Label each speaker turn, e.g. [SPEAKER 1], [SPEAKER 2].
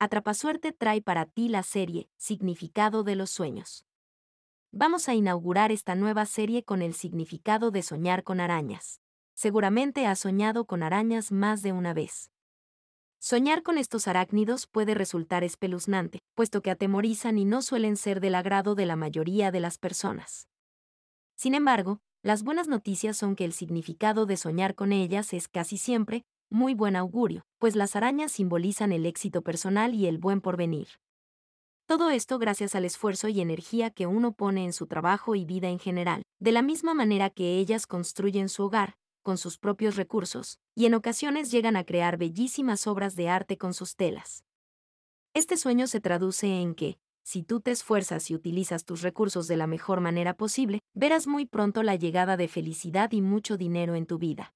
[SPEAKER 1] Atrapasuerte trae para ti la serie Significado de los Sueños. Vamos a inaugurar esta nueva serie con el significado de soñar con arañas. Seguramente has soñado con arañas más de una vez. Soñar con estos arácnidos puede resultar espeluznante, puesto que atemorizan y no suelen ser del agrado de la mayoría de las personas. Sin embargo, las buenas noticias son que el significado de soñar con ellas es casi siempre muy buen augurio, pues las arañas simbolizan el éxito personal y el buen porvenir. Todo esto gracias al esfuerzo y energía que uno pone en su trabajo y vida en general, de la misma manera que ellas construyen su hogar, con sus propios recursos, y en ocasiones llegan a crear bellísimas obras de arte con sus telas. Este sueño se traduce en que, si tú te esfuerzas y utilizas tus recursos de la mejor manera posible, verás muy pronto la llegada de felicidad y mucho dinero en tu vida.